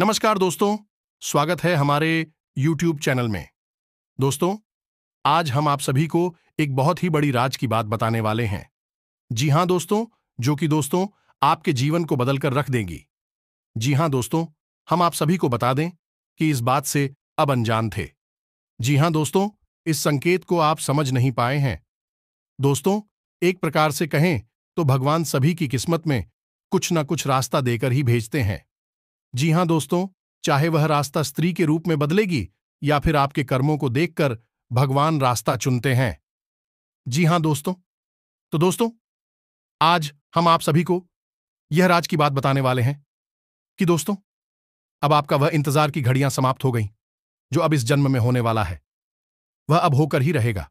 नमस्कार दोस्तों स्वागत है हमारे YouTube चैनल में दोस्तों आज हम आप सभी को एक बहुत ही बड़ी राज की बात बताने वाले हैं जी हां दोस्तों जो कि दोस्तों आपके जीवन को बदलकर रख देंगी जी हां दोस्तों हम आप सभी को बता दें कि इस बात से अब अनजान थे जी हां दोस्तों इस संकेत को आप समझ नहीं पाए हैं दोस्तों एक प्रकार से कहें तो भगवान सभी की किस्मत में कुछ ना कुछ रास्ता देकर ही भेजते हैं जी हां दोस्तों चाहे वह रास्ता स्त्री के रूप में बदलेगी या फिर आपके कर्मों को देखकर भगवान रास्ता चुनते हैं जी हां दोस्तों तो दोस्तों आज हम आप सभी को यह राज की बात बताने वाले हैं कि दोस्तों अब आपका वह इंतजार की घड़ियां समाप्त हो गई जो अब इस जन्म में होने वाला है वह अब होकर ही रहेगा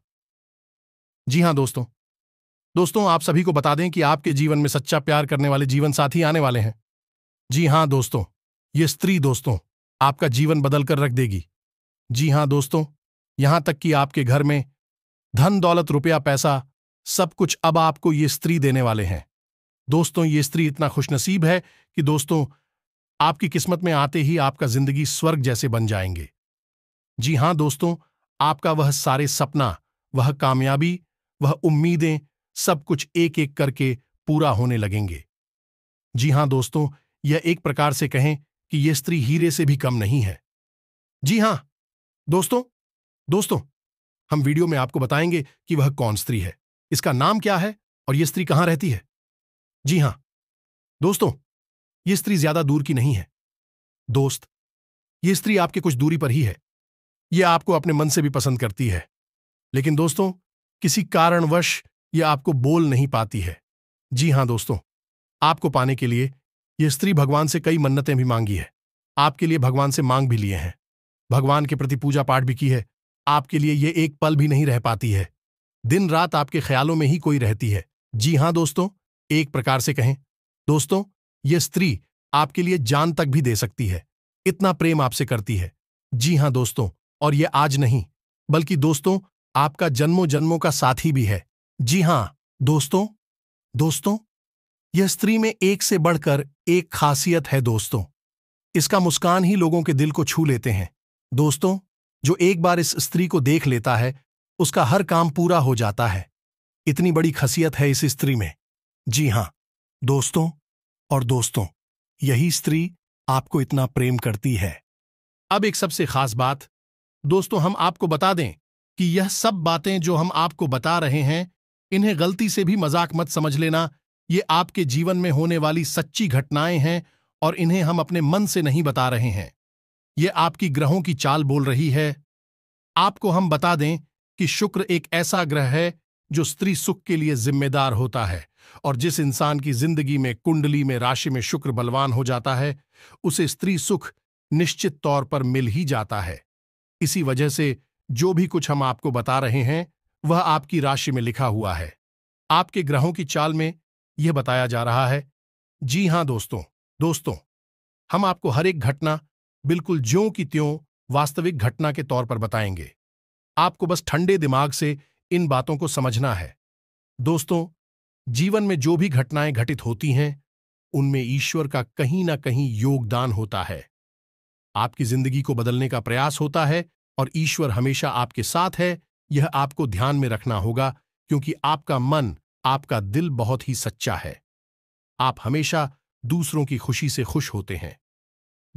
जी हां दोस्तों दोस्तों आप सभी को बता दें कि आपके जीवन में सच्चा प्यार करने वाले जीवन साथी आने वाले हैं जी हां दोस्तों ये स्त्री दोस्तों आपका जीवन बदल कर रख देगी जी हां दोस्तों यहां तक कि आपके घर में धन दौलत रुपया पैसा सब कुछ अब आपको ये स्त्री देने वाले हैं दोस्तों ये स्त्री इतना खुशनसीब है कि दोस्तों आपकी किस्मत में आते ही आपका जिंदगी स्वर्ग जैसे बन जाएंगे जी हां दोस्तों आपका वह सारे सपना वह कामयाबी वह उम्मीदें सब कुछ एक एक करके पूरा होने लगेंगे जी हां दोस्तों यह एक प्रकार से कहें कि यह स्त्री हीरे से भी कम नहीं है जी हां दोस्तों दोस्तों हम वीडियो में आपको बताएंगे कि वह कौन स्त्री है इसका नाम क्या है और यह स्त्री कहां रहती है जी हां दोस्तों ये स्त्री ज्यादा दूर की नहीं है दोस्त ये स्त्री आपके कुछ दूरी पर ही है यह आपको अपने मन से भी पसंद करती है लेकिन दोस्तों किसी कारणवश यह आपको बोल नहीं पाती है जी हां दोस्तों आपको पाने के लिए यह स्त्री भगवान से कई मन्नतें भी मांगी है आपके लिए भगवान से मांग भी लिए हैं भगवान के प्रति पूजा पाठ भी की है आपके लिए ये एक पल भी नहीं रह पाती है दिन रात आपके ख्यालों में ही कोई रहती है जी हाँ दोस्तों एक प्रकार से कहें दोस्तों ये स्त्री आपके लिए जान तक भी दे सकती है इतना प्रेम आपसे करती है जी हाँ दोस्तों और ये आज नहीं बल्कि दोस्तों आपका जन्मों जन्मों का साथी भी है जी हाँ दोस्तों दोस्तों यह स्त्री में एक से बढ़कर एक खासियत है दोस्तों इसका मुस्कान ही लोगों के दिल को छू लेते हैं दोस्तों जो एक बार इस स्त्री को देख लेता है उसका हर काम पूरा हो जाता है इतनी बड़ी खासियत है इस स्त्री में जी हां दोस्तों और दोस्तों यही स्त्री आपको इतना प्रेम करती है अब एक सबसे खास बात दोस्तों हम आपको बता दें कि यह सब बातें जो हम आपको बता रहे हैं इन्हें गलती से भी मजाक मत समझ लेना ये आपके जीवन में होने वाली सच्ची घटनाएं हैं और इन्हें हम अपने मन से नहीं बता रहे हैं ये आपकी ग्रहों की चाल बोल रही है आपको हम बता दें कि शुक्र एक ऐसा ग्रह है जो स्त्री सुख के लिए जिम्मेदार होता है और जिस इंसान की जिंदगी में कुंडली में राशि में शुक्र बलवान हो जाता है उसे स्त्री सुख निश्चित तौर पर मिल ही जाता है इसी वजह से जो भी कुछ हम आपको बता रहे हैं वह आपकी राशि में लिखा हुआ है आपके ग्रहों की चाल में यह बताया जा रहा है जी हां दोस्तों दोस्तों हम आपको हर एक घटना बिल्कुल ज्यों की त्यों वास्तविक घटना के तौर पर बताएंगे आपको बस ठंडे दिमाग से इन बातों को समझना है दोस्तों जीवन में जो भी घटनाएं घटित होती हैं उनमें ईश्वर का कहीं ना कहीं योगदान होता है आपकी जिंदगी को बदलने का प्रयास होता है और ईश्वर हमेशा आपके साथ है यह आपको ध्यान में रखना होगा क्योंकि आपका मन आपका दिल बहुत ही सच्चा है आप हमेशा दूसरों की खुशी से खुश होते हैं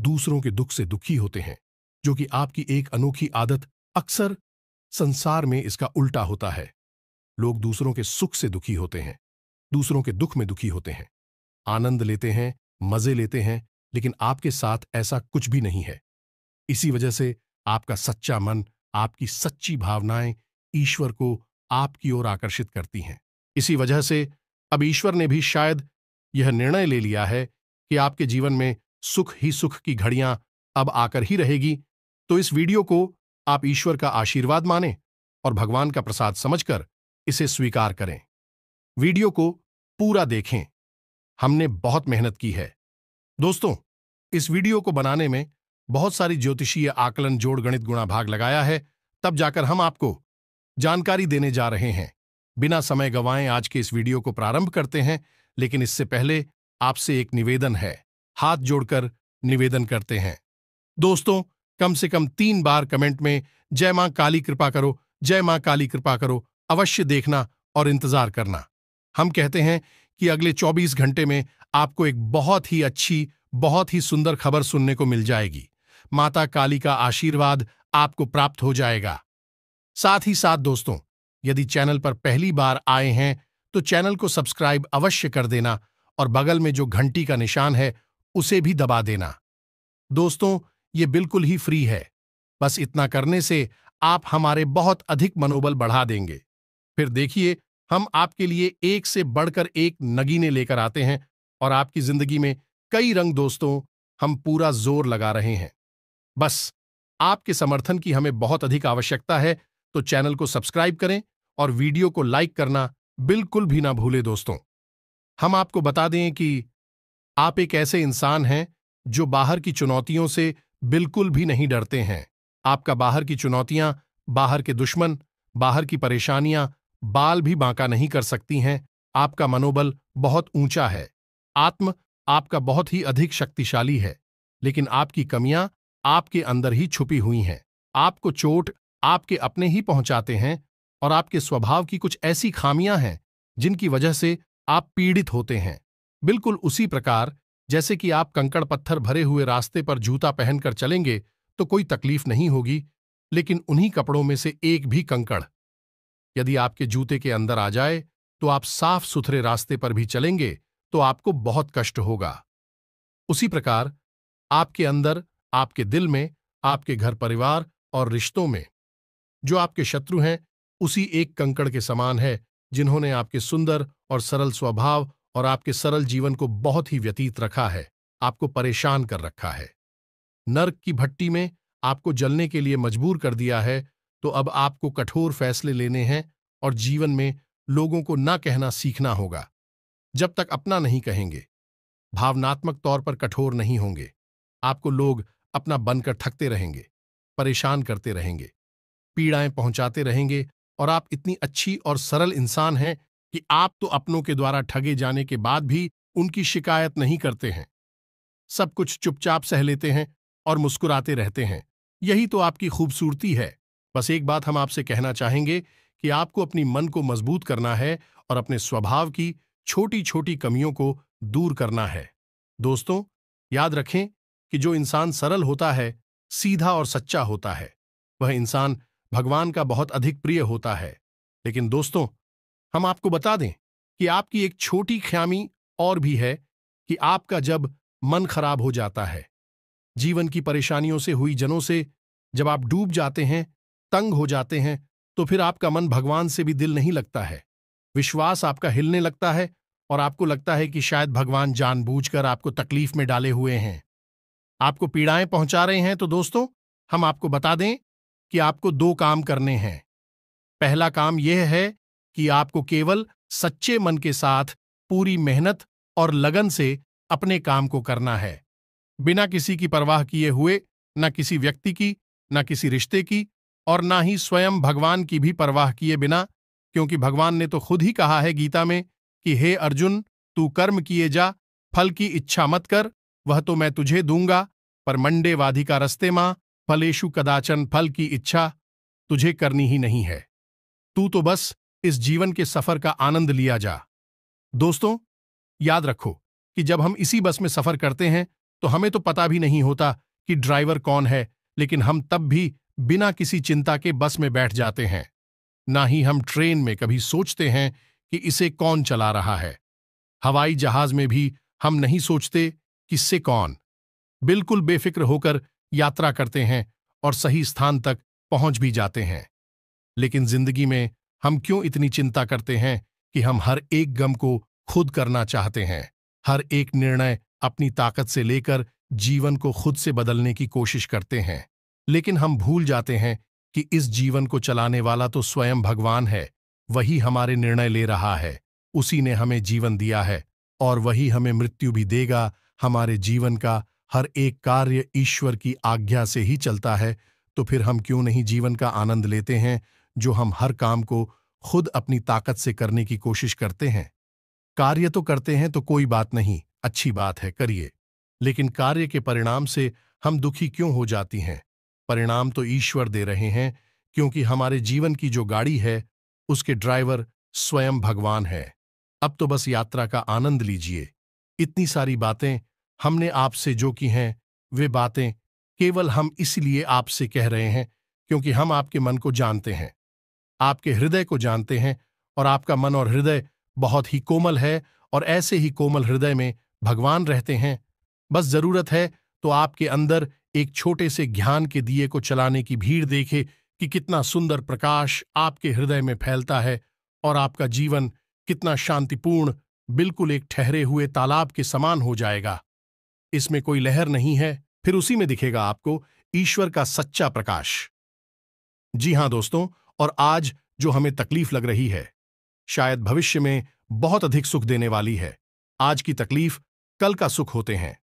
दूसरों के दुख से दुखी होते हैं जो कि आपकी एक अनोखी आदत अक्सर संसार में इसका उल्टा होता है लोग दूसरों के सुख से दुखी होते हैं दूसरों के दुख में दुखी होते हैं आनंद लेते हैं मजे लेते हैं लेकिन आपके साथ ऐसा कुछ भी नहीं है इसी वजह से आपका सच्चा मन आपकी सच्ची भावनाएं ईश्वर को आपकी ओर आकर्षित करती हैं इसी वजह से अब ईश्वर ने भी शायद यह निर्णय ले लिया है कि आपके जीवन में सुख ही सुख की घड़ियां अब आकर ही रहेगी तो इस वीडियो को आप ईश्वर का आशीर्वाद माने और भगवान का प्रसाद समझकर इसे स्वीकार करें वीडियो को पूरा देखें हमने बहुत मेहनत की है दोस्तों इस वीडियो को बनाने में बहुत सारी ज्योतिषीय आकलन जोड़ गणित गुणा भाग लगाया है तब जाकर हम आपको जानकारी देने जा रहे हैं बिना समय गवाएं आज के इस वीडियो को प्रारंभ करते हैं लेकिन इससे पहले आपसे एक निवेदन है हाथ जोड़कर निवेदन करते हैं दोस्तों कम से कम तीन बार कमेंट में जय मां काली कृपा करो जय मां काली कृपा करो अवश्य देखना और इंतजार करना हम कहते हैं कि अगले 24 घंटे में आपको एक बहुत ही अच्छी बहुत ही सुंदर खबर सुनने को मिल जाएगी माता काली का आशीर्वाद आपको प्राप्त हो जाएगा साथ ही साथ दोस्तों यदि चैनल पर पहली बार आए हैं तो चैनल को सब्सक्राइब अवश्य कर देना और बगल में जो घंटी का निशान है उसे भी दबा देना दोस्तों ये बिल्कुल ही फ्री है बस इतना करने से आप हमारे बहुत अधिक मनोबल बढ़ा देंगे फिर देखिए हम आपके लिए एक से बढ़कर एक नगीने लेकर आते हैं और आपकी जिंदगी में कई रंग दोस्तों हम पूरा जोर लगा रहे हैं बस आपके समर्थन की हमें बहुत अधिक आवश्यकता है तो चैनल को सब्सक्राइब करें और वीडियो को लाइक करना बिल्कुल भी ना भूलें दोस्तों हम आपको बता दें कि आप एक ऐसे इंसान हैं जो बाहर की चुनौतियों से बिल्कुल भी नहीं डरते हैं आपका बाहर की चुनौतियां बाहर के दुश्मन बाहर की परेशानियां बाल भी बांका नहीं कर सकती हैं आपका मनोबल बहुत ऊंचा है आत्म आपका बहुत ही अधिक शक्तिशाली है लेकिन आपकी कमियां आपके अंदर ही छुपी हुई हैं आपको चोट आपके अपने ही पहुंचाते हैं और आपके स्वभाव की कुछ ऐसी खामियां हैं जिनकी वजह से आप पीड़ित होते हैं बिल्कुल उसी प्रकार जैसे कि आप कंकड़ पत्थर भरे हुए रास्ते पर जूता पहनकर चलेंगे तो कोई तकलीफ नहीं होगी लेकिन उन्हीं कपड़ों में से एक भी कंकड़ यदि आपके जूते के अंदर आ जाए तो आप साफ सुथरे रास्ते पर भी चलेंगे तो आपको बहुत कष्ट होगा उसी प्रकार आपके अंदर आपके दिल में आपके घर परिवार और रिश्तों में जो आपके शत्रु हैं उसी एक कंकड़ के समान है जिन्होंने आपके सुंदर और सरल स्वभाव और आपके सरल जीवन को बहुत ही व्यतीत रखा है आपको परेशान कर रखा है नर्क की भट्टी में आपको जलने के लिए मजबूर कर दिया है तो अब आपको कठोर फैसले लेने हैं और जीवन में लोगों को ना कहना सीखना होगा जब तक अपना नहीं कहेंगे भावनात्मक तौर पर कठोर नहीं होंगे आपको लोग अपना बनकर थकते रहेंगे परेशान करते रहेंगे पीड़ाएं पहुंचाते रहेंगे और आप इतनी अच्छी और सरल इंसान हैं कि आप तो अपनों के द्वारा ठगे जाने के बाद भी उनकी शिकायत नहीं करते हैं सब कुछ चुपचाप सह लेते हैं और मुस्कुराते रहते हैं यही तो आपकी खूबसूरती है बस एक बात हम आपसे कहना चाहेंगे कि आपको अपनी मन को मजबूत करना है और अपने स्वभाव की छोटी छोटी कमियों को दूर करना है दोस्तों याद रखें कि जो इंसान सरल होता है सीधा और सच्चा होता है वह इंसान भगवान का बहुत अधिक प्रिय होता है लेकिन दोस्तों हम आपको बता दें कि आपकी एक छोटी ख्यामी और भी है कि आपका जब मन खराब हो जाता है जीवन की परेशानियों से हुई जनों से जब आप डूब जाते हैं तंग हो जाते हैं तो फिर आपका मन भगवान से भी दिल नहीं लगता है विश्वास आपका हिलने लगता है और आपको लगता है कि शायद भगवान जानबूझकर आपको तकलीफ में डाले हुए हैं आपको पीड़ाएं पहुंचा रहे हैं तो दोस्तों हम आपको बता दें कि आपको दो काम करने हैं पहला काम यह है कि आपको केवल सच्चे मन के साथ पूरी मेहनत और लगन से अपने काम को करना है बिना किसी की परवाह किए हुए न किसी व्यक्ति की न किसी रिश्ते की और ना ही स्वयं भगवान की भी परवाह किए बिना क्योंकि भगवान ने तो खुद ही कहा है गीता में कि हे अर्जुन तू कर्म किए जा फल की इच्छा मत कर वह तो मैं तुझे दूंगा पर मंडे वाधी का रस्ते माँ फलेशु कदाचन फल की इच्छा तुझे करनी ही नहीं है तू तो बस इस जीवन के सफर का आनंद लिया जा दोस्तों याद रखो कि जब हम इसी बस में सफर करते हैं तो हमें तो पता भी नहीं होता कि ड्राइवर कौन है लेकिन हम तब भी बिना किसी चिंता के बस में बैठ जाते हैं ना ही हम ट्रेन में कभी सोचते हैं कि इसे कौन चला रहा है हवाई जहाज में भी हम नहीं सोचते किससे कौन बिल्कुल बेफिक्र होकर यात्रा करते हैं और सही स्थान तक पहुंच भी जाते हैं लेकिन जिंदगी में हम क्यों इतनी चिंता करते हैं कि हम हर एक गम को खुद करना चाहते हैं हर एक निर्णय अपनी ताकत से लेकर जीवन को खुद से बदलने की कोशिश करते हैं लेकिन हम भूल जाते हैं कि इस जीवन को चलाने वाला तो स्वयं भगवान है वही हमारे निर्णय ले रहा है उसी ने हमें जीवन दिया है और वही हमें मृत्यु भी देगा हमारे जीवन का हर एक कार्य ईश्वर की आज्ञा से ही चलता है तो फिर हम क्यों नहीं जीवन का आनंद लेते हैं जो हम हर काम को खुद अपनी ताकत से करने की कोशिश करते हैं कार्य तो करते हैं तो कोई बात नहीं अच्छी बात है करिए लेकिन कार्य के परिणाम से हम दुखी क्यों हो जाती हैं परिणाम तो ईश्वर दे रहे हैं क्योंकि हमारे जीवन की जो गाड़ी है उसके ड्राइवर स्वयं भगवान है अब तो बस यात्रा का आनंद लीजिए इतनी सारी बातें हमने आपसे जो की हैं वे बातें केवल हम इसलिए आपसे कह रहे हैं क्योंकि हम आपके मन को जानते हैं आपके हृदय को जानते हैं और आपका मन और हृदय बहुत ही कोमल है और ऐसे ही कोमल हृदय में भगवान रहते हैं बस जरूरत है तो आपके अंदर एक छोटे से ज्ञान के दिए को चलाने की भीड़ देखे कि कितना सुंदर प्रकाश आपके हृदय में फैलता है और आपका जीवन कितना शांतिपूर्ण बिल्कुल एक ठहरे हुए तालाब के समान हो जाएगा इसमें कोई लहर नहीं है फिर उसी में दिखेगा आपको ईश्वर का सच्चा प्रकाश जी हां दोस्तों और आज जो हमें तकलीफ लग रही है शायद भविष्य में बहुत अधिक सुख देने वाली है आज की तकलीफ कल का सुख होते हैं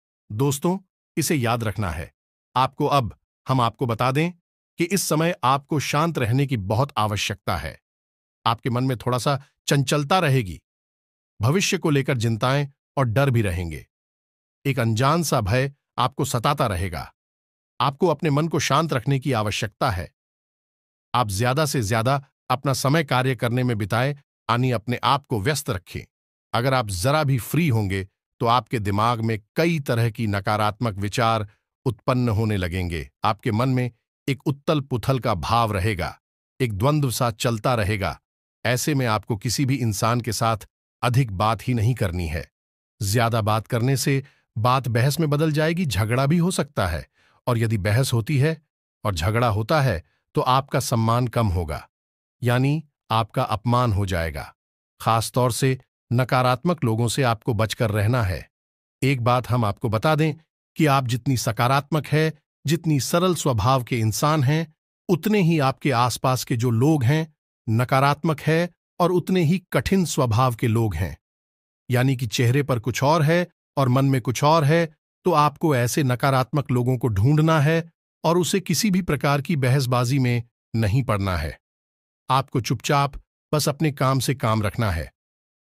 दोस्तों इसे याद रखना है आपको अब हम आपको बता दें कि इस समय आपको शांत रहने की बहुत आवश्यकता है आपके मन में थोड़ा सा चंचलता रहेगी भविष्य को लेकर चिंताएं और डर भी रहेंगे एक अनजान सा भय आपको सताता रहेगा आपको अपने मन को शांत रखने की आवश्यकता है आप ज्यादा से ज्यादा अपना समय कार्य करने में बिताएं यानी अपने आप को व्यस्त रखें अगर आप जरा भी फ्री होंगे तो आपके दिमाग में कई तरह की नकारात्मक विचार उत्पन्न होने लगेंगे आपके मन में एक उत्तल पुथल का भाव रहेगा एक द्वंद्व सा चलता रहेगा ऐसे में आपको किसी भी इंसान के साथ अधिक बात ही नहीं करनी है ज्यादा बात करने से बात बहस में बदल जाएगी झगड़ा भी हो सकता है और यदि बहस होती है और झगड़ा होता है तो आपका सम्मान कम होगा यानी आपका अपमान हो जाएगा खासतौर से नकारात्मक लोगों से आपको बचकर रहना है एक बात हम आपको बता दें कि आप जितनी सकारात्मक है जितनी सरल स्वभाव के इंसान हैं उतने ही आपके आसपास के जो लोग हैं नकारात्मक है और उतने ही कठिन स्वभाव के लोग हैं यानी कि चेहरे पर कुछ और है और मन में कुछ और है तो आपको ऐसे नकारात्मक लोगों को ढूंढना है और उसे किसी भी प्रकार की बहसबाजी में नहीं पड़ना है आपको चुपचाप बस अपने काम से काम रखना है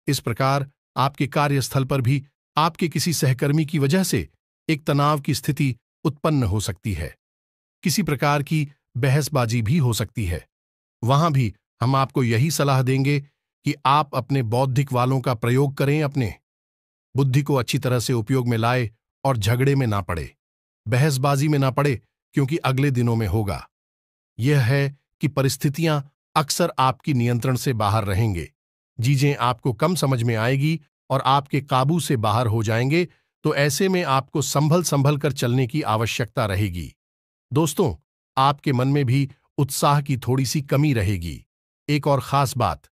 इस प्रकार आपके कार्यस्थल पर भी आपके किसी सहकर्मी की वजह से एक तनाव की स्थिति उत्पन्न हो सकती है किसी प्रकार की बहसबाजी भी हो सकती है वहां भी हम आपको यही सलाह देंगे कि आप अपने बौद्धिक वालों का प्रयोग करें अपने बुद्धि को अच्छी तरह से उपयोग में लाए और झगड़े में ना पड़े बहसबाजी में ना पड़े क्योंकि अगले दिनों में होगा यह है कि परिस्थितियां अक्सर आपकी नियंत्रण से बाहर रहेंगे चीजें आपको कम समझ में आएगी और आपके काबू से बाहर हो जाएंगे तो ऐसे में आपको संभल संभल कर चलने की आवश्यकता रहेगी दोस्तों आपके मन में भी उत्साह की थोड़ी सी कमी रहेगी एक और खास बात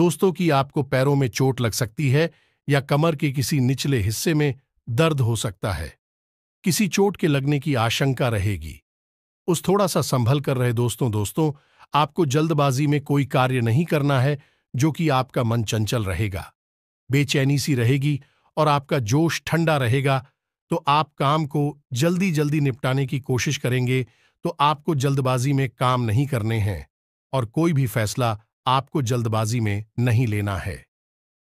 दोस्तों की आपको पैरों में चोट लग सकती है या कमर के किसी निचले हिस्से में दर्द हो सकता है किसी चोट के लगने की आशंका रहेगी उस थोड़ा सा संभल कर रहे दोस्तों दोस्तों आपको जल्दबाजी में कोई कार्य नहीं करना है जो कि आपका मन चंचल रहेगा बेचैनी सी रहेगी और आपका जोश ठंडा रहेगा तो आप काम को जल्दी जल्दी निपटाने की कोशिश करेंगे तो आपको जल्दबाजी में काम नहीं करने हैं और कोई भी फैसला आपको जल्दबाजी में नहीं लेना है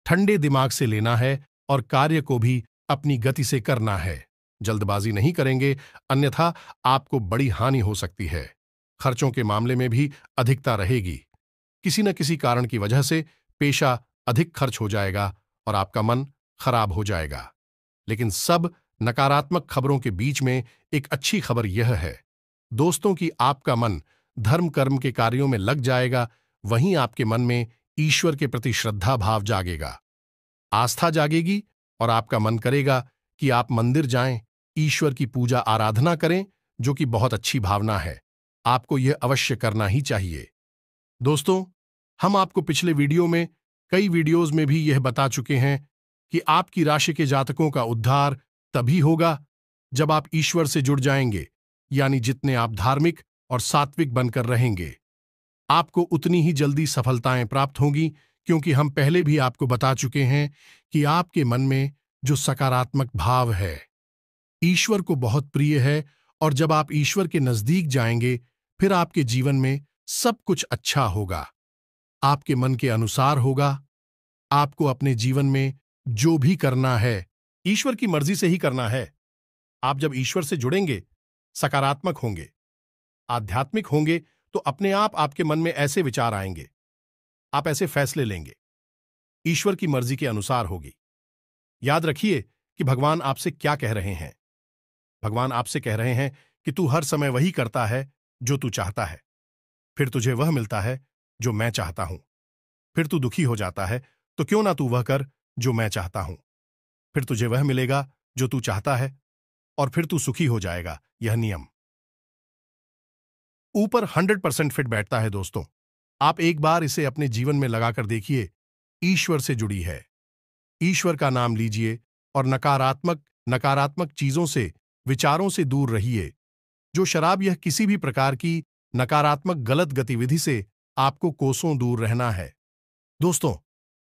ठंडे दिमाग से लेना है और कार्य को भी अपनी गति से करना है जल्दबाजी नहीं करेंगे अन्यथा आपको बड़ी हानि हो सकती है खर्चों के मामले में भी अधिकता रहेगी किसी न किसी कारण की वजह से पेशा अधिक खर्च हो जाएगा और आपका मन खराब हो जाएगा लेकिन सब नकारात्मक खबरों के बीच में एक अच्छी खबर यह है दोस्तों की आपका मन धर्म कर्म के कार्यों में लग जाएगा वहीं आपके मन में ईश्वर के प्रति श्रद्धा भाव जागेगा आस्था जागेगी और आपका मन करेगा कि आप मंदिर जाएं, ईश्वर की पूजा आराधना करें जो कि बहुत अच्छी भावना है आपको यह अवश्य करना ही चाहिए दोस्तों हम आपको पिछले वीडियो में कई वीडियोस में भी यह बता चुके हैं कि आपकी राशि के जातकों का उद्धार तभी होगा जब आप ईश्वर से जुड़ जाएंगे यानी जितने आप धार्मिक और सात्विक बनकर रहेंगे आपको उतनी ही जल्दी सफलताएं प्राप्त होंगी क्योंकि हम पहले भी आपको बता चुके हैं कि आपके मन में जो सकारात्मक भाव है ईश्वर को बहुत प्रिय है और जब आप ईश्वर के नजदीक जाएंगे फिर आपके जीवन में सब कुछ अच्छा होगा आपके मन के अनुसार होगा आपको अपने जीवन में जो भी करना है ईश्वर की मर्जी से ही करना है आप जब ईश्वर से जुड़ेंगे सकारात्मक होंगे आध्यात्मिक होंगे तो अपने आप आपके मन में ऐसे विचार आएंगे आप ऐसे फैसले लेंगे ईश्वर की मर्जी के अनुसार होगी याद रखिए कि भगवान आपसे क्या कह रहे हैं भगवान आपसे कह रहे हैं कि तू हर समय वही करता है जो तू चाहता है फिर तुझे वह मिलता है जो मैं चाहता हूं फिर तू दुखी हो जाता है तो क्यों ना तू वह कर जो मैं चाहता हूं फिर तुझे वह मिलेगा जो तू चाहता है और फिर तू सुखी हो जाएगा यह नियम ऊपर 100 परसेंट फिट बैठता है दोस्तों आप एक बार इसे अपने जीवन में लगाकर देखिए ईश्वर से जुड़ी है ईश्वर का नाम लीजिए और नकारात्मक नकारात्मक चीजों से विचारों से दूर रहिए जो शराब यह किसी भी प्रकार की नकारात्मक गलत गतिविधि से आपको कोसों दूर रहना है दोस्तों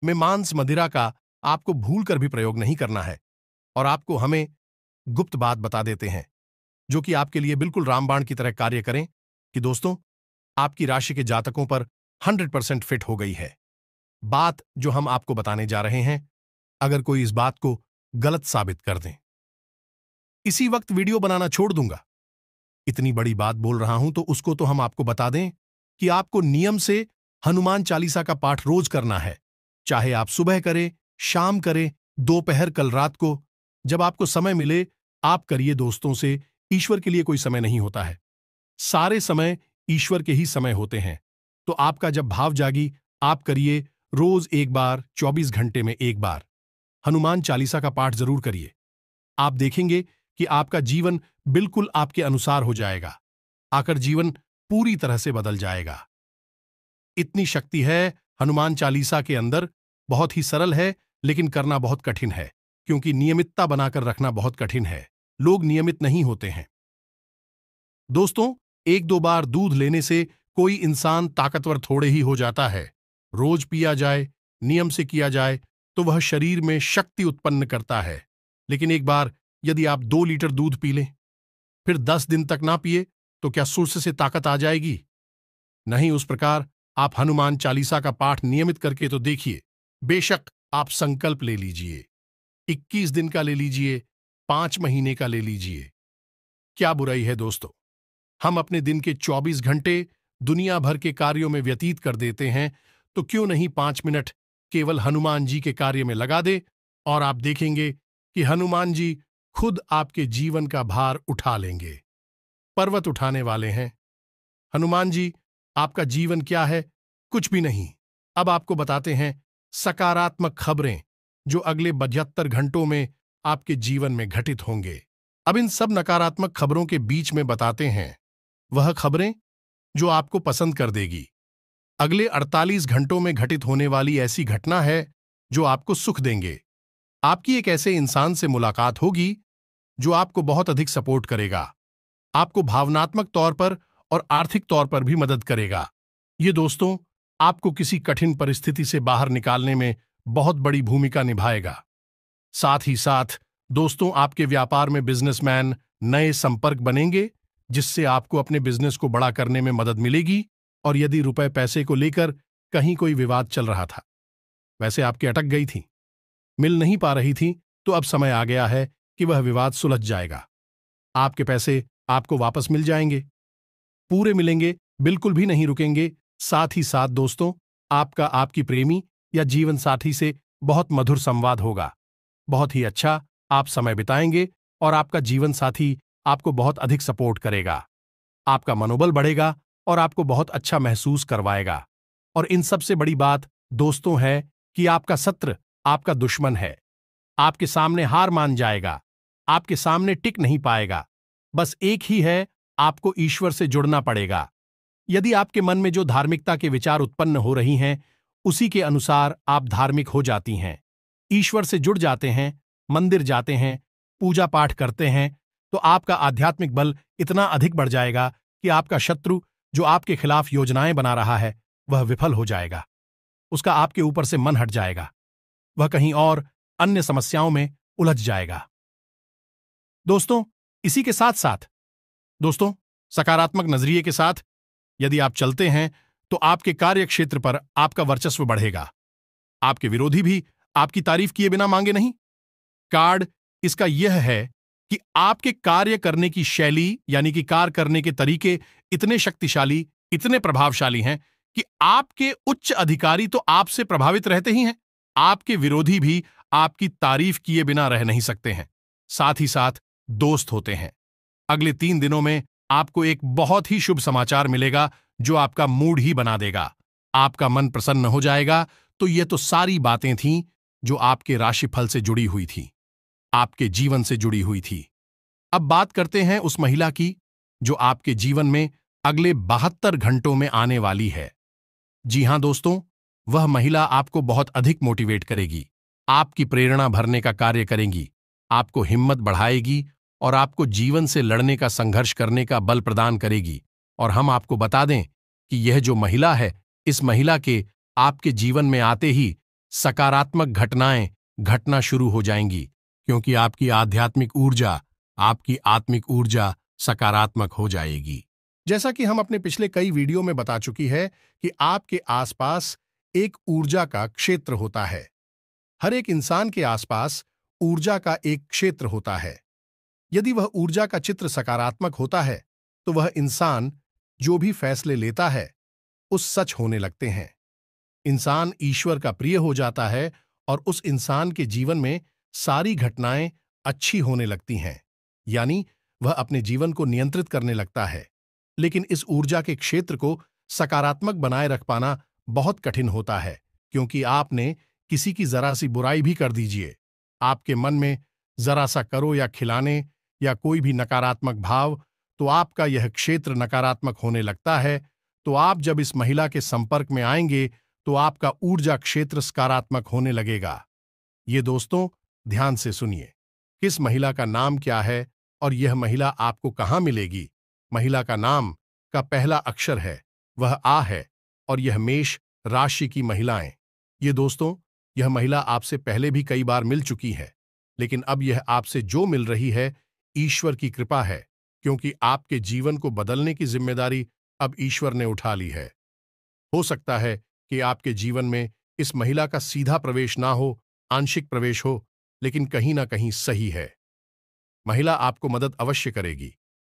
में मांस मदिरा का आपको भूल कर भी प्रयोग नहीं करना है और आपको हमें गुप्त बात बता देते हैं जो कि आपके लिए बिल्कुल रामबाण की तरह कार्य करें कि दोस्तों आपकी राशि के जातकों पर 100 परसेंट फिट हो गई है बात जो हम आपको बताने जा रहे हैं अगर कोई इस बात को गलत साबित कर दें इसी वक्त वीडियो बनाना छोड़ दूंगा इतनी बड़ी बात बोल रहा हूं तो उसको तो हम आपको बता दें कि आपको नियम से हनुमान चालीसा का पाठ रोज करना है चाहे आप सुबह करें शाम करें दोपहर कल रात को जब आपको समय मिले आप करिए दोस्तों से ईश्वर के लिए कोई समय नहीं होता है सारे समय ईश्वर के ही समय होते हैं तो आपका जब भाव जागी आप करिए रोज एक बार 24 घंटे में एक बार हनुमान चालीसा का पाठ जरूर करिए आप देखेंगे कि आपका जीवन बिल्कुल आपके अनुसार हो जाएगा आकर जीवन पूरी तरह से बदल जाएगा इतनी शक्ति है हनुमान चालीसा के अंदर बहुत ही सरल है लेकिन करना बहुत कठिन है क्योंकि नियमितता बनाकर रखना बहुत कठिन है लोग नियमित नहीं होते हैं दोस्तों एक दो बार दूध लेने से कोई इंसान ताकतवर थोड़े ही हो जाता है रोज पिया जाए नियम से किया जाए तो वह शरीर में शक्ति उत्पन्न करता है लेकिन एक बार यदि आप दो लीटर दूध पी लें फिर दस दिन तक ना पिए तो क्या सुरस से ताकत आ जाएगी नहीं उस प्रकार आप हनुमान चालीसा का पाठ नियमित करके तो देखिए बेशक आप संकल्प ले लीजिए इक्कीस दिन का ले लीजिए पांच महीने का ले लीजिए क्या बुराई है दोस्तों हम अपने दिन के 24 घंटे दुनिया भर के कार्यों में व्यतीत कर देते हैं तो क्यों नहीं पांच मिनट केवल हनुमान जी के कार्य में लगा दे और आप देखेंगे कि हनुमान जी खुद आपके जीवन का भार उठा लेंगे पर्वत उठाने वाले हैं हनुमान जी आपका जीवन क्या है कुछ भी नहीं अब आपको बताते हैं सकारात्मक खबरें जो अगले बजहत्तर घंटों में आपके जीवन में घटित होंगे अब इन सब नकारात्मक खबरों के बीच में बताते हैं वह खबरें जो आपको पसंद कर देगी अगले 48 घंटों में घटित होने वाली ऐसी घटना है जो आपको सुख देंगे आपकी एक ऐसे इंसान से मुलाकात होगी जो आपको बहुत अधिक सपोर्ट करेगा आपको भावनात्मक तौर पर और आर्थिक तौर पर भी मदद करेगा ये दोस्तों आपको किसी कठिन परिस्थिति से बाहर निकालने में बहुत बड़ी भूमिका निभाएगा साथ ही साथ दोस्तों आपके व्यापार में बिजनेसमैन नए संपर्क बनेंगे जिससे आपको अपने बिजनेस को बड़ा करने में मदद मिलेगी और यदि रुपए पैसे को लेकर कहीं कोई विवाद चल रहा था वैसे आपकी अटक गई थी मिल नहीं पा रही थी तो अब समय आ गया है कि वह विवाद सुलझ जाएगा आपके पैसे आपको वापस मिल जाएंगे पूरे मिलेंगे बिल्कुल भी नहीं रुकेंगे साथ ही साथ दोस्तों आपका आपकी प्रेमी या जीवन साथी से बहुत मधुर संवाद होगा बहुत ही अच्छा आप समय बिताएंगे और आपका जीवन साथी आपको बहुत अधिक सपोर्ट करेगा आपका मनोबल बढ़ेगा और आपको बहुत अच्छा महसूस करवाएगा और इन सबसे बड़ी बात दोस्तों है कि आपका सत्र आपका दुश्मन है आपके सामने हार मान जाएगा आपके सामने टिक नहीं पाएगा बस एक ही है आपको ईश्वर से जुड़ना पड़ेगा यदि आपके मन में जो धार्मिकता के विचार उत्पन्न हो रही हैं उसी के अनुसार आप धार्मिक हो जाती हैं ईश्वर से जुड़ जाते हैं मंदिर जाते हैं पूजा पाठ करते हैं तो आपका आध्यात्मिक बल इतना अधिक बढ़ जाएगा कि आपका शत्रु जो आपके खिलाफ योजनाएं बना रहा है वह विफल हो जाएगा उसका आपके ऊपर से मन हट जाएगा वह कहीं और अन्य समस्याओं में उलझ जाएगा दोस्तों इसी के साथ साथ दोस्तों सकारात्मक नजरिए के साथ यदि आप चलते हैं तो आपके कार्य क्षेत्र पर आपका वर्चस्व बढ़ेगा आपके विरोधी भी आपकी तारीफ किए बिना मांगे नहीं कार्ड इसका यह है कि आपके कार्य करने की शैली यानी कि कार्य करने के तरीके इतने शक्तिशाली इतने प्रभावशाली हैं कि आपके उच्च अधिकारी तो आपसे प्रभावित रहते ही हैं आपके विरोधी भी आपकी तारीफ किए बिना रह नहीं सकते हैं साथ ही साथ दोस्त होते हैं अगले तीन दिनों में आपको एक बहुत ही शुभ समाचार मिलेगा जो आपका मूड ही बना देगा आपका मन प्रसन्न हो जाएगा तो ये तो सारी बातें थीं जो आपके राशिफल से जुड़ी हुई थीं आपके जीवन से जुड़ी हुई थी अब बात करते हैं उस महिला की जो आपके जीवन में अगले बहत्तर घंटों में आने वाली है जी हां दोस्तों वह महिला आपको बहुत अधिक मोटिवेट करेगी आपकी प्रेरणा भरने का कार्य करेंगी आपको हिम्मत बढ़ाएगी और आपको जीवन से लड़ने का संघर्ष करने का बल प्रदान करेगी और हम आपको बता दें कि यह जो महिला है इस महिला के आपके जीवन में आते ही सकारात्मक घटनाएं घटना शुरू हो जाएंगी क्योंकि आपकी आध्यात्मिक ऊर्जा आपकी आत्मिक ऊर्जा सकारात्मक हो जाएगी जैसा कि हम अपने पिछले कई वीडियो में बता चुकी है कि आपके आसपास एक ऊर्जा का क्षेत्र होता है हर एक इंसान के आसपास ऊर्जा का एक क्षेत्र होता है यदि वह ऊर्जा का चित्र सकारात्मक होता है तो वह इंसान जो भी फैसले लेता है उस सच होने लगते हैं इंसान ईश्वर का प्रिय हो जाता है और उस इंसान के जीवन में सारी घटनाएं अच्छी होने लगती हैं यानी वह अपने जीवन को नियंत्रित करने लगता है लेकिन इस ऊर्जा के क्षेत्र को सकारात्मक बनाए रख पाना बहुत कठिन होता है क्योंकि आपने किसी की जरा सी बुराई भी कर दीजिए आपके मन में जरा सा करो या खिलाने या कोई भी नकारात्मक भाव तो आपका यह क्षेत्र नकारात्मक होने लगता है तो आप जब इस महिला के संपर्क में आएंगे तो आपका ऊर्जा क्षेत्र सकारात्मक होने लगेगा ये दोस्तों ध्यान से सुनिए किस महिला का नाम क्या है और यह महिला आपको कहाँ मिलेगी महिला का नाम का पहला अक्षर है वह आ है और यह मेष राशि की महिलाएं ये दोस्तों यह महिला आपसे पहले भी कई बार मिल चुकी है लेकिन अब यह आपसे जो मिल रही है ईश्वर की कृपा है क्योंकि आपके जीवन को बदलने की जिम्मेदारी अब ईश्वर ने उठा ली है हो सकता है कि आपके जीवन में इस महिला का सीधा प्रवेश ना हो आंशिक प्रवेश हो लेकिन कहीं ना कहीं सही है महिला आपको मदद अवश्य करेगी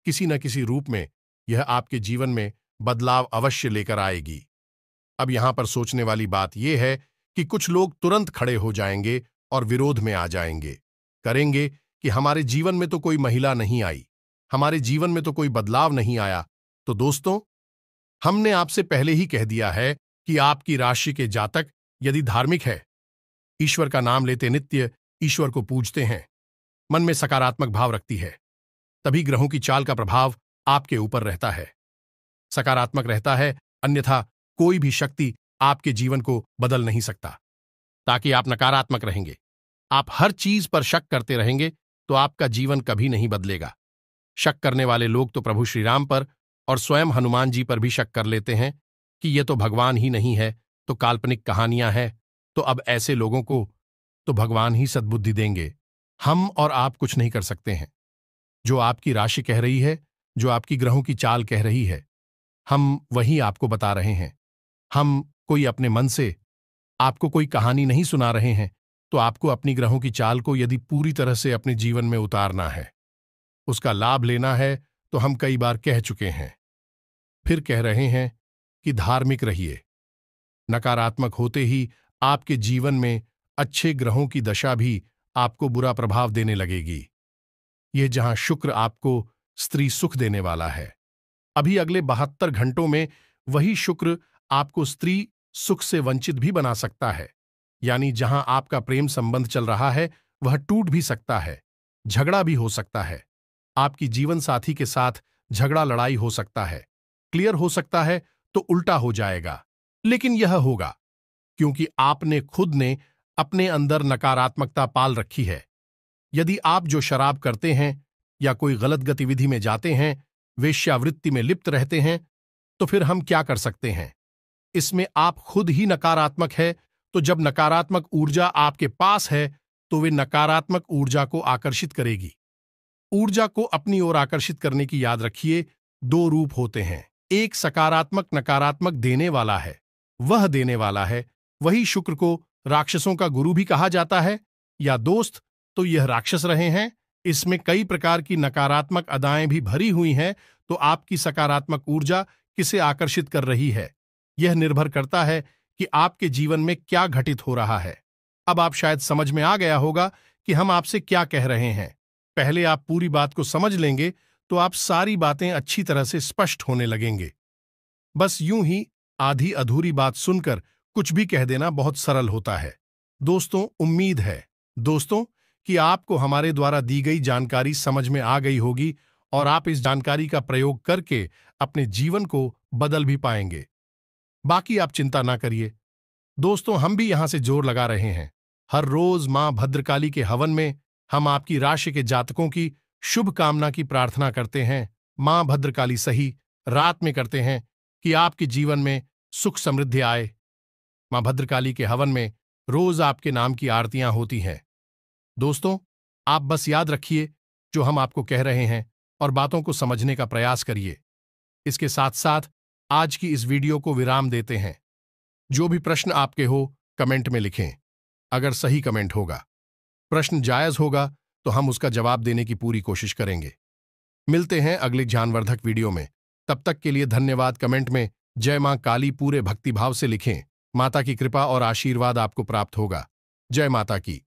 किसी न किसी रूप में यह आपके जीवन में बदलाव अवश्य लेकर आएगी अब यहां पर सोचने वाली बात यह है कि कुछ लोग तुरंत खड़े हो जाएंगे और विरोध में आ जाएंगे करेंगे कि हमारे जीवन में तो कोई महिला नहीं आई हमारे जीवन में तो कोई बदलाव नहीं आया तो दोस्तों हमने आपसे पहले ही कह दिया है कि आपकी राशि के जातक यदि धार्मिक है ईश्वर का नाम लेते नित्य ईश्वर को पूजते हैं मन में सकारात्मक भाव रखती है तभी ग्रहों की चाल का प्रभाव आपके ऊपर रहता है सकारात्मक रहता है अन्यथा कोई भी शक्ति आपके जीवन को बदल नहीं सकता ताकि आप नकारात्मक रहेंगे आप हर चीज पर शक करते रहेंगे तो आपका जीवन कभी नहीं बदलेगा शक करने वाले लोग तो प्रभु श्रीराम पर और स्वयं हनुमान जी पर भी शक कर लेते हैं कि ये तो भगवान ही नहीं है तो काल्पनिक कहानियां हैं तो अब ऐसे लोगों को तो भगवान ही सद्बुद्धि देंगे हम और आप कुछ नहीं कर सकते हैं जो आपकी राशि कह रही है जो आपकी ग्रहों की चाल कह रही है हम वही आपको बता रहे हैं हम कोई अपने मन से आपको कोई कहानी नहीं सुना रहे हैं तो आपको अपनी ग्रहों की चाल को यदि पूरी तरह से अपने जीवन में उतारना है उसका लाभ लेना है तो हम कई बार कह चुके हैं फिर कह रहे हैं कि धार्मिक रहिए नकारात्मक होते ही आपके जीवन में अच्छे ग्रहों की दशा भी आपको बुरा प्रभाव देने लगेगी यह जहां शुक्र आपको स्त्री सुख देने वाला है अभी अगले बहत्तर घंटों में वही शुक्र आपको स्त्री सुख से वंचित भी बना सकता है यानी जहां आपका प्रेम संबंध चल रहा है वह टूट भी सकता है झगड़ा भी हो सकता है आपकी जीवन साथी के साथ झगड़ा लड़ाई हो सकता है क्लियर हो सकता है तो उल्टा हो जाएगा लेकिन यह होगा क्योंकि आपने खुद ने अपने अंदर नकारात्मकता पाल रखी है यदि आप जो शराब करते हैं या कोई गलत गतिविधि में जाते हैं वेश्यावृत्ति में लिप्त रहते हैं तो फिर हम क्या कर सकते हैं इसमें आप खुद ही नकारात्मक है तो जब नकारात्मक ऊर्जा आपके पास है तो वे नकारात्मक ऊर्जा को आकर्षित करेगी ऊर्जा को अपनी ओर आकर्षित करने की याद रखिए दो रूप होते हैं एक सकारात्मक नकारात्मक देने वाला है वह देने वाला है वही शुक्र को राक्षसों का गुरु भी कहा जाता है या दोस्त तो यह राक्षस रहे हैं इसमें कई प्रकार की नकारात्मक अदाएं भी भरी हुई हैं तो आपकी सकारात्मक ऊर्जा किसे आकर्षित कर रही है यह निर्भर करता है कि आपके जीवन में क्या घटित हो रहा है अब आप शायद समझ में आ गया होगा कि हम आपसे क्या कह रहे हैं पहले आप पूरी बात को समझ लेंगे तो आप सारी बातें अच्छी तरह से स्पष्ट होने लगेंगे बस यूं ही आधी अधूरी बात सुनकर कुछ भी कह देना बहुत सरल होता है दोस्तों उम्मीद है दोस्तों कि आपको हमारे द्वारा दी गई जानकारी समझ में आ गई होगी और आप इस जानकारी का प्रयोग करके अपने जीवन को बदल भी पाएंगे बाकी आप चिंता ना करिए दोस्तों हम भी यहां से जोर लगा रहे हैं हर रोज मां भद्रकाली के हवन में हम आपकी राशि के जातकों की शुभ कामना की प्रार्थना करते हैं मां भद्रकाली सही रात में करते हैं कि आपके जीवन में सुख समृद्धि आए मां भद्रकाली के हवन में रोज आपके नाम की आरतियां होती हैं दोस्तों आप बस याद रखिए जो हम आपको कह रहे हैं और बातों को समझने का प्रयास करिए इसके साथ साथ आज की इस वीडियो को विराम देते हैं जो भी प्रश्न आपके हो कमेंट में लिखें अगर सही कमेंट होगा प्रश्न जायज होगा तो हम उसका जवाब देने की पूरी कोशिश करेंगे मिलते हैं अगले ज्ञानवर्धक वीडियो में तब तक के लिए धन्यवाद कमेंट में जय मां काली पूरे भक्तिभाव से लिखें माता की कृपा और आशीर्वाद आपको प्राप्त होगा जय माता की